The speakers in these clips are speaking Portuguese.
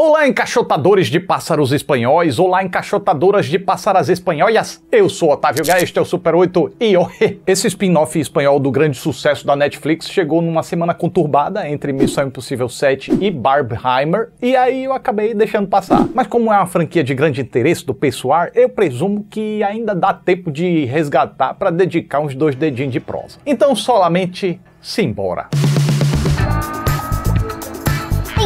Olá, encaixotadores de pássaros espanhóis, olá, encaixotadoras de pássaras espanholas. Eu sou Otávio Gaia, este é o Super 8 e oh, esse spin-off espanhol do grande sucesso da Netflix chegou numa semana conturbada entre Missão Impossível 7 e Barbheimer, e aí eu acabei deixando passar. Mas como é uma franquia de grande interesse do pessoal, eu presumo que ainda dá tempo de resgatar para dedicar uns dois dedinhos de prosa. Então, solamente simbora.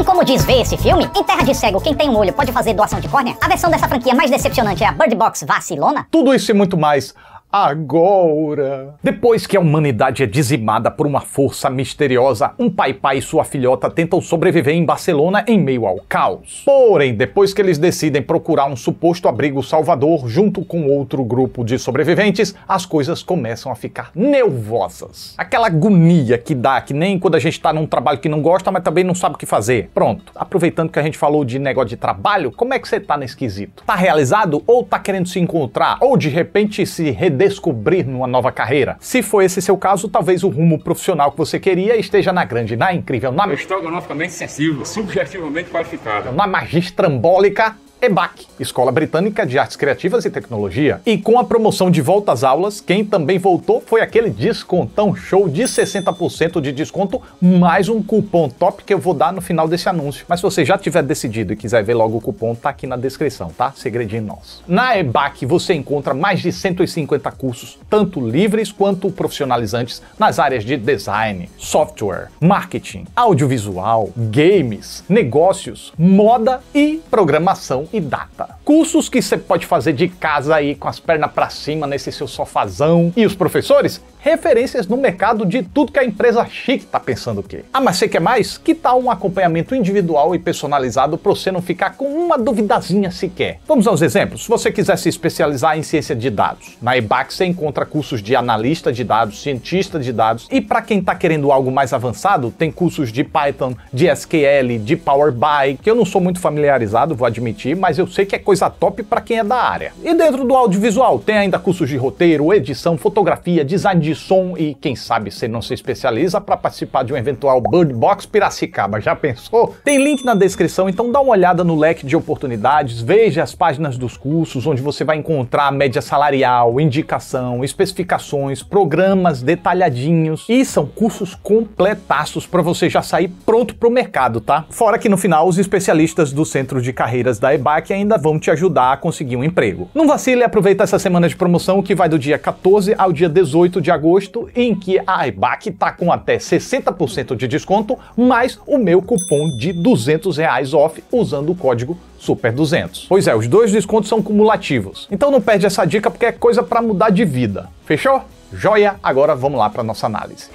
Tem como ver esse filme? Em Terra de Cego, quem tem um olho pode fazer doação de córnea? A versão dessa franquia mais decepcionante é a Bird Box Vacilona? Tudo isso e muito mais agora. Depois que a humanidade é dizimada por uma força misteriosa, um pai pai e sua filhota tentam sobreviver em Barcelona em meio ao caos. Porém, depois que eles decidem procurar um suposto abrigo salvador junto com outro grupo de sobreviventes, as coisas começam a ficar nervosas. Aquela agonia que dá, que nem quando a gente está num trabalho que não gosta, mas também não sabe o que fazer. Pronto, aproveitando que a gente falou de negócio de trabalho, como é que você tá nesse quesito? Tá realizado ou tá querendo se encontrar? Ou de repente se render descobrir uma nova carreira. Se for esse seu caso, talvez o rumo profissional que você queria esteja na grande, na incrível, na... Estrogonoficamente é sensível, subjetivamente qualificada. Na magistrambólica EBAC, Escola Britânica de Artes Criativas e Tecnologia. E com a promoção de volta às aulas, quem também voltou foi aquele descontão show de 60% de desconto, mais um cupom top que eu vou dar no final desse anúncio. Mas se você já tiver decidido e quiser ver logo o cupom, tá aqui na descrição, tá? Segredinho nosso. Na EBAC você encontra mais de 150 cursos, tanto livres quanto profissionalizantes, nas áreas de design, software, marketing, audiovisual, games, negócios, moda e programação e data. Cursos que você pode fazer de casa aí com as pernas para cima nesse seu sofazão. E os professores referências no mercado de tudo que a empresa chique tá pensando o quê? Ah, mas você quer mais? Que tal um acompanhamento individual e personalizado para você não ficar com uma duvidazinha sequer? Vamos aos exemplos. Se você quiser se especializar em ciência de dados, na EBAC você encontra cursos de analista de dados, cientista de dados e para quem está querendo algo mais avançado, tem cursos de Python, de SQL, de Power BI, que eu não sou muito familiarizado, vou admitir, mas eu sei que é coisa top para quem é da área. E dentro do audiovisual, tem ainda cursos de roteiro, edição, fotografia, design de de som e quem sabe você não se especializa para participar de um eventual Bird Box Piracicaba. Já pensou? Tem link na descrição, então dá uma olhada no leque de oportunidades, veja as páginas dos cursos onde você vai encontrar a média salarial, indicação, especificações, programas detalhadinhos e são cursos completaços para você já sair pronto para o mercado, tá? Fora que no final os especialistas do Centro de Carreiras da EBAC ainda vão te ajudar a conseguir um emprego. Não vacile, aproveita essa semana de promoção que vai do dia 14 ao dia 18 de agosto agosto, em que a IBAC está com até 60% de desconto, mais o meu cupom de 200 reais off usando o código Super 200. Pois é, os dois descontos são cumulativos. Então não perde essa dica porque é coisa para mudar de vida. Fechou? Joia! Agora vamos lá para nossa análise.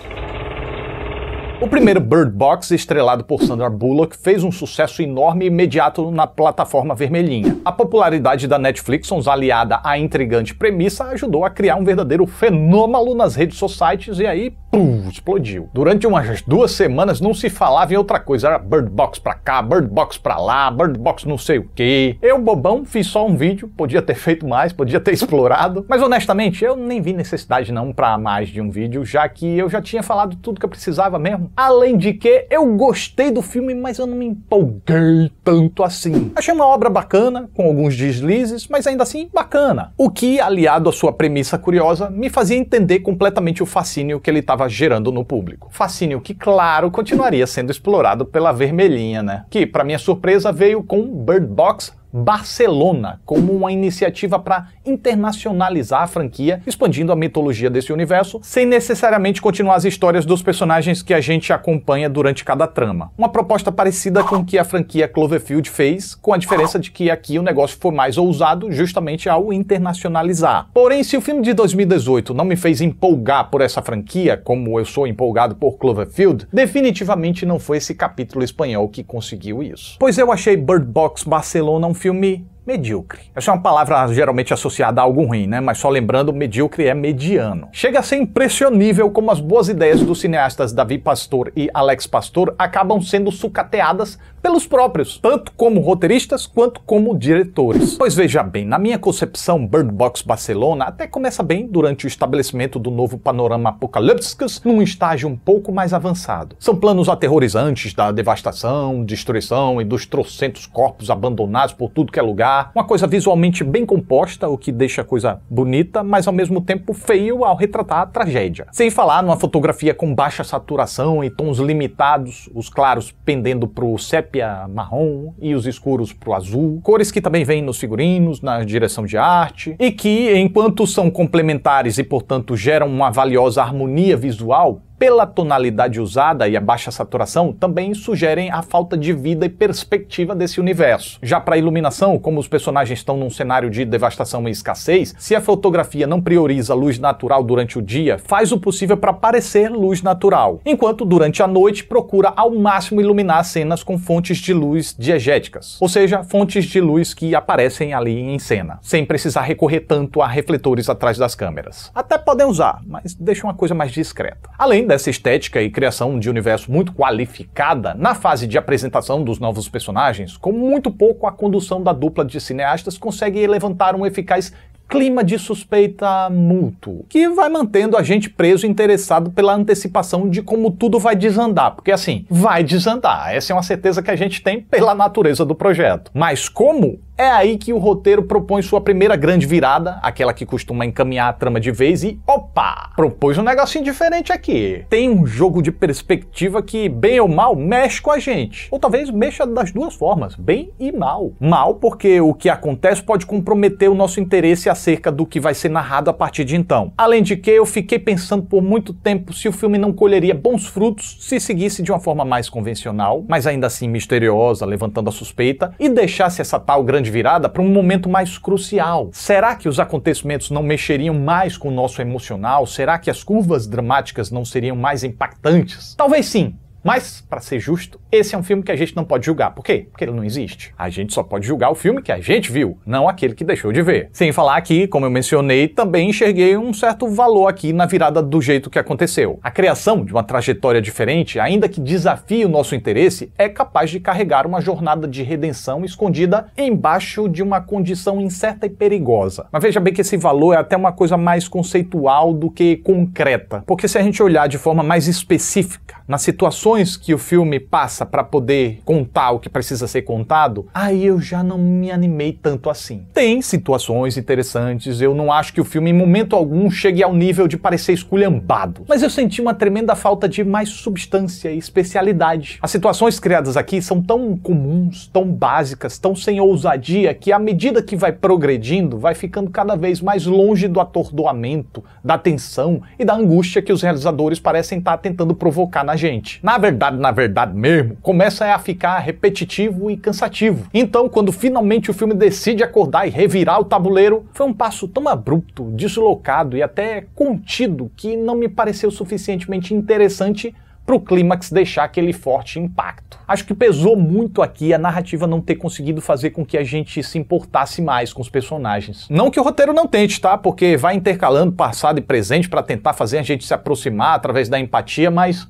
O primeiro Bird Box, estrelado por Sandra Bullock, fez um sucesso enorme e imediato na plataforma vermelhinha. A popularidade da Netflix, aliada à intrigante premissa, ajudou a criar um verdadeiro fenômeno nas redes sociais e aí Pum, explodiu. Durante umas duas semanas não se falava em outra coisa, era Bird Box pra cá, Bird Box pra lá, Bird Box não sei o que. Eu, bobão, fiz só um vídeo, podia ter feito mais, podia ter explorado, mas honestamente eu nem vi necessidade não para mais de um vídeo, já que eu já tinha falado tudo que eu precisava mesmo. Além de que eu gostei do filme, mas eu não me empolguei tanto assim. Achei uma obra bacana, com alguns deslizes, mas ainda assim bacana. O que, aliado à sua premissa curiosa, me fazia entender completamente o fascínio que ele estava estava gerando no público. Fascínio que, claro, continuaria sendo explorado pela Vermelhinha, né? Que, para minha surpresa, veio com Bird Box Barcelona como uma iniciativa para internacionalizar a franquia, expandindo a mitologia desse universo, sem necessariamente continuar as histórias dos personagens que a gente acompanha durante cada trama. Uma proposta parecida com o que a franquia Cloverfield fez, com a diferença de que aqui o negócio foi mais ousado justamente ao internacionalizar. Porém, se o filme de 2018 não me fez empolgar por essa franquia, como eu sou empolgado por Cloverfield, definitivamente não foi esse capítulo espanhol que conseguiu isso. Pois eu achei Bird Box Barcelona um filme filme medíocre. Essa é uma palavra geralmente associada a algo ruim, né? Mas só lembrando, medíocre é mediano. Chega a ser impressionível como as boas ideias dos cineastas Davi Pastor e Alex Pastor acabam sendo sucateadas pelos próprios, tanto como roteiristas quanto como diretores. Pois veja bem, na minha concepção, Bird Box Barcelona até começa bem durante o estabelecimento do novo panorama apocalípticos num estágio um pouco mais avançado. São planos aterrorizantes da devastação, destruição e dos trocentos corpos abandonados por tudo que é lugar, uma coisa visualmente bem composta, o que deixa a coisa bonita, mas ao mesmo tempo feio ao retratar a tragédia. Sem falar numa fotografia com baixa saturação e tons limitados, os claros pendendo pro sépia sépia, marrom e os escuros para o azul, cores que também vêm nos figurinos, na direção de arte, e que, enquanto são complementares e, portanto, geram uma valiosa harmonia visual, pela tonalidade usada e a baixa saturação, também sugerem a falta de vida e perspectiva desse universo. Já para a iluminação, como os personagens estão num cenário de devastação e escassez, se a fotografia não prioriza luz natural durante o dia, faz o possível para parecer luz natural, enquanto durante a noite procura ao máximo iluminar cenas com fontes de luz diegéticas, ou seja, fontes de luz que aparecem ali em cena, sem precisar recorrer tanto a refletores atrás das câmeras. Até podem usar, mas deixa uma coisa mais discreta. Além dessa estética e criação de universo muito qualificada, na fase de apresentação dos novos personagens, com muito pouco a condução da dupla de cineastas consegue levantar um eficaz clima de suspeita mútuo, que vai mantendo a gente preso e interessado pela antecipação de como tudo vai desandar, porque assim, vai desandar, essa é uma certeza que a gente tem pela natureza do projeto. Mas como é aí que o roteiro propõe sua primeira grande virada, aquela que costuma encaminhar a trama de vez e opa! Propôs um negocinho diferente aqui. Tem um jogo de perspectiva que, bem ou mal, mexe com a gente. Ou talvez mexa das duas formas, bem e mal. Mal porque o que acontece pode comprometer o nosso interesse acerca do que vai ser narrado a partir de então. Além de que eu fiquei pensando por muito tempo se o filme não colheria bons frutos se seguisse de uma forma mais convencional, mas ainda assim misteriosa, levantando a suspeita, e deixasse essa tal grande de virada para um momento mais crucial. Será que os acontecimentos não mexeriam mais com o nosso emocional? Será que as curvas dramáticas não seriam mais impactantes? Talvez sim, mas, para ser justo, esse é um filme que a gente não pode julgar. Por quê? Porque ele não existe. A gente só pode julgar o filme que a gente viu, não aquele que deixou de ver. Sem falar que, como eu mencionei, também enxerguei um certo valor aqui na virada do jeito que aconteceu. A criação de uma trajetória diferente, ainda que desafie o nosso interesse, é capaz de carregar uma jornada de redenção escondida embaixo de uma condição incerta e perigosa. Mas veja bem que esse valor é até uma coisa mais conceitual do que concreta. Porque se a gente olhar de forma mais específica, nas situações que o filme passa para poder contar o que precisa ser contado, aí eu já não me animei tanto assim. Tem situações interessantes, eu não acho que o filme em momento algum chegue ao nível de parecer esculhambado, mas eu senti uma tremenda falta de mais substância e especialidade. As situações criadas aqui são tão comuns, tão básicas, tão sem ousadia que à medida que vai progredindo, vai ficando cada vez mais longe do atordoamento, da tensão e da angústia que os realizadores parecem estar tentando provocar na gente. Na verdade, na verdade mesmo, começa a ficar repetitivo e cansativo. Então, quando finalmente o filme decide acordar e revirar o tabuleiro, foi um passo tão abrupto, deslocado e até contido que não me pareceu suficientemente interessante para o clímax deixar aquele forte impacto. Acho que pesou muito aqui a narrativa não ter conseguido fazer com que a gente se importasse mais com os personagens. Não que o roteiro não tente, tá? Porque vai intercalando passado e presente para tentar fazer a gente se aproximar através da empatia, mas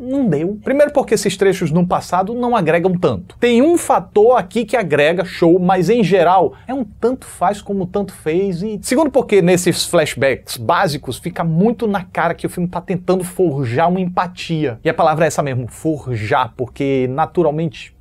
não deu. Primeiro porque esses trechos no passado não agregam tanto. Tem um fator aqui que agrega, show, mas em geral é um tanto faz como tanto fez. E segundo porque nesses flashbacks básicos fica muito na cara que o filme está tentando forjar uma empatia. E a palavra é essa mesmo, forjar, porque naturalmente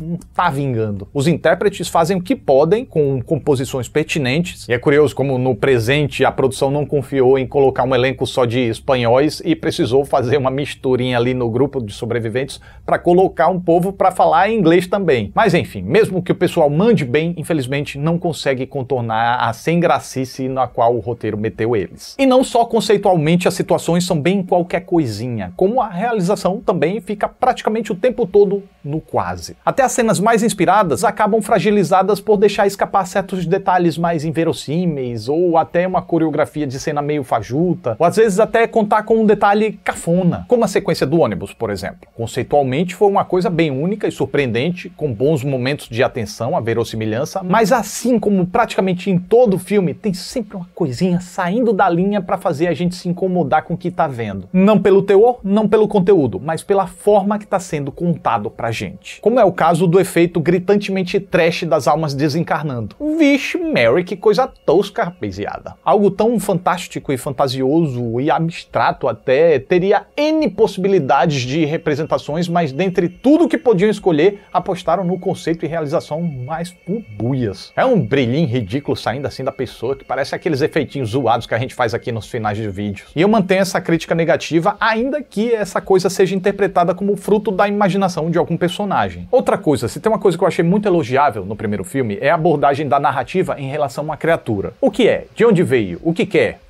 não hum, tá vingando. Os intérpretes fazem o que podem com composições pertinentes. E é curioso como no presente a produção não confiou em colocar um elenco só de espanhóis e precisou fazer uma misturinha ali no grupo de sobreviventes para colocar um povo para falar inglês também. Mas enfim, mesmo que o pessoal mande bem, infelizmente não consegue contornar a sem gracice na qual o roteiro meteu eles. E não só conceitualmente as situações são bem qualquer coisinha, como a realização também fica praticamente o tempo todo no quase. Até até as cenas mais inspiradas acabam fragilizadas por deixar escapar certos detalhes mais inverossímeis, ou até uma coreografia de cena meio fajuta, ou às vezes até contar com um detalhe cafona, como a sequência do ônibus, por exemplo. Conceitualmente foi uma coisa bem única e surpreendente, com bons momentos de atenção à verossimilhança, mas assim como praticamente em todo filme, tem sempre uma coisinha saindo da linha para fazer a gente se incomodar com o que está vendo. Não pelo teor, não pelo conteúdo, mas pela forma que está sendo contado pra gente. Como é o caso caso do efeito gritantemente trash das almas desencarnando. Vixe, Mary, que coisa tosca, rapaziada. Algo tão fantástico e fantasioso e abstrato até teria N possibilidades de representações, mas dentre tudo que podiam escolher, apostaram no conceito e realização mais fubuias. É um brilhinho ridículo saindo assim da pessoa, que parece aqueles efeitinhos zoados que a gente faz aqui nos finais de vídeos. E eu mantenho essa crítica negativa, ainda que essa coisa seja interpretada como fruto da imaginação de algum personagem. Outra coisa, se tem uma coisa que eu achei muito elogiável no primeiro filme, é a abordagem da narrativa em relação a uma criatura. O que é? De onde veio? O que quer? É?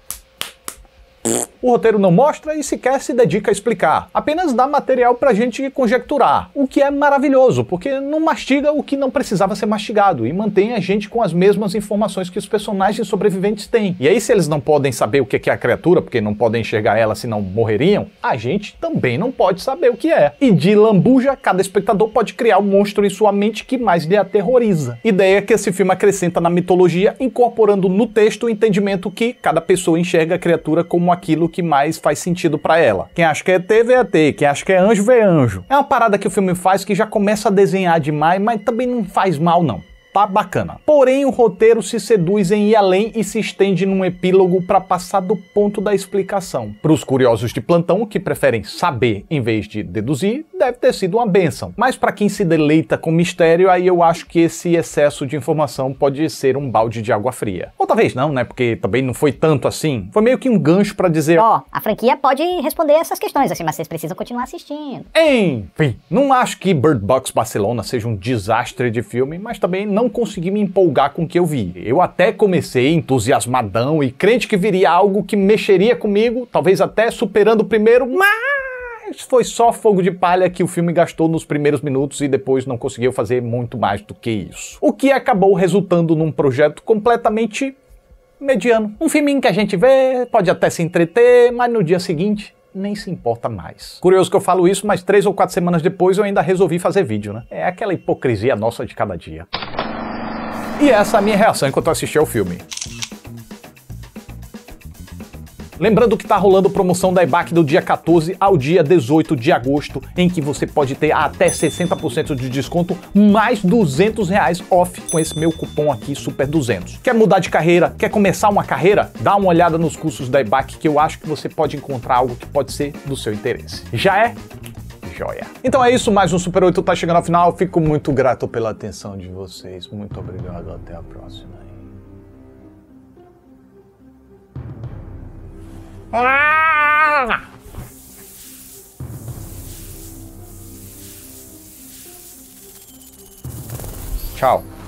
O roteiro não mostra e sequer se dedica a explicar, apenas dá material pra gente conjecturar, o que é maravilhoso, porque não mastiga o que não precisava ser mastigado e mantém a gente com as mesmas informações que os personagens sobreviventes têm. E aí, se eles não podem saber o que é, é a criatura, porque não podem enxergar ela senão morreriam, a gente também não pode saber o que é. E de lambuja, cada espectador pode criar o um monstro em sua mente que mais lhe aterroriza. Ideia que esse filme acrescenta na mitologia, incorporando no texto o entendimento que cada pessoa enxerga a criatura como uma aquilo que mais faz sentido para ela. Quem acha que é ET, vê ET. Quem acha que é anjo, vê anjo. É uma parada que o filme faz que já começa a desenhar demais, mas também não faz mal, não. Tá bacana. Porém, o roteiro se seduz em ir além e se estende num epílogo para passar do ponto da explicação. Para os curiosos de plantão que preferem saber em vez de deduzir, deve ter sido uma benção. Mas para quem se deleita com mistério, aí eu acho que esse excesso de informação pode ser um balde de água fria. Ou talvez não, né? Porque também não foi tanto assim. Foi meio que um gancho para dizer: ó, oh, a franquia pode responder essas questões assim, mas vocês precisam continuar assistindo. Enfim, não acho que Bird Box Barcelona seja um desastre de filme, mas também não não consegui me empolgar com o que eu vi. Eu até comecei entusiasmadão e crente que viria algo que mexeria comigo, talvez até superando o primeiro, mas foi só fogo de palha que o filme gastou nos primeiros minutos e depois não conseguiu fazer muito mais do que isso. O que acabou resultando num projeto completamente mediano. Um filminho que a gente vê, pode até se entreter, mas no dia seguinte nem se importa mais. Curioso que eu falo isso, mas três ou quatro semanas depois eu ainda resolvi fazer vídeo, né? É aquela hipocrisia nossa de cada dia. E essa é a minha reação enquanto eu assisti ao filme. Lembrando que está rolando promoção da Ibac do dia 14 ao dia 18 de agosto, em que você pode ter até 60% de desconto, mais 200 reais off com esse meu cupom aqui, Super200. Quer mudar de carreira? Quer começar uma carreira? Dá uma olhada nos cursos da Ibac que eu acho que você pode encontrar algo que pode ser do seu interesse. Já é joia. Então é isso, mais um Super 8 tá chegando ao final. Fico muito grato pela atenção de vocês. Muito obrigado, até a próxima. Tchau.